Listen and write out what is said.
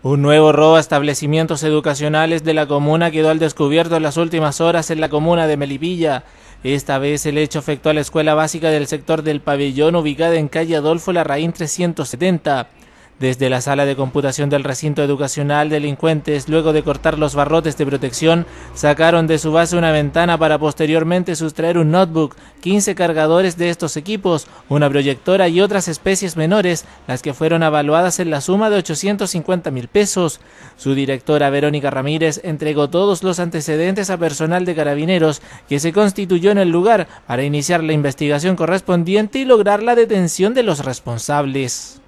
Un nuevo robo a establecimientos educacionales de la comuna quedó al descubierto en las últimas horas en la comuna de Melipilla. Esta vez el hecho afectó a la escuela básica del sector del pabellón ubicada en calle Adolfo Larraín 370. Desde la sala de computación del recinto educacional, delincuentes, luego de cortar los barrotes de protección, sacaron de su base una ventana para posteriormente sustraer un notebook, 15 cargadores de estos equipos, una proyectora y otras especies menores, las que fueron evaluadas en la suma de 850 mil pesos. Su directora Verónica Ramírez entregó todos los antecedentes a personal de carabineros que se constituyó en el lugar para iniciar la investigación correspondiente y lograr la detención de los responsables.